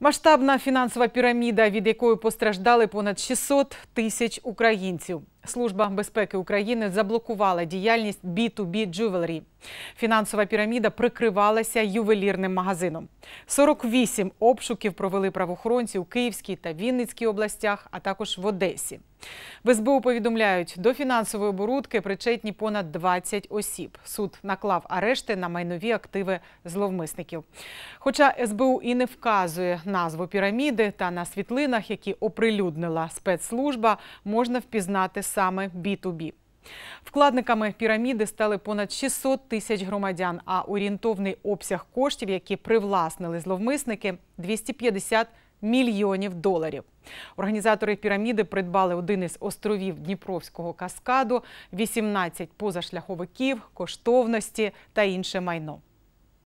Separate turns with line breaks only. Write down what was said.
Масштабна фінансова піраміда, від якої постраждали понад 600 тисяч українців. Служба безпеки України заблокувала діяльність B2B Jewelry. Фінансова піраміда прикривалася ювелірним магазином. 48 обшуків провели правоохоронці у Київській та Вінницькій областях, а також в Одесі. В СБУ повідомляють, до фінансової оборудки причетні понад 20 осіб. Суд наклав арешти на майнові активи зловмисників. Хоча СБУ і не вказує назву піраміди, та на світлинах, які оприлюднила спецслужба, можна впізнати саме B2B. Вкладниками піраміди стали понад 600 тисяч громадян. А орієнтовний обсяг коштів, які привласнили зловмисники, 250 мільйонів доларів. Організатори піраміди придбали один із островів Дніпровського каскаду, 18 позашляховиків, коштовності та інше майно.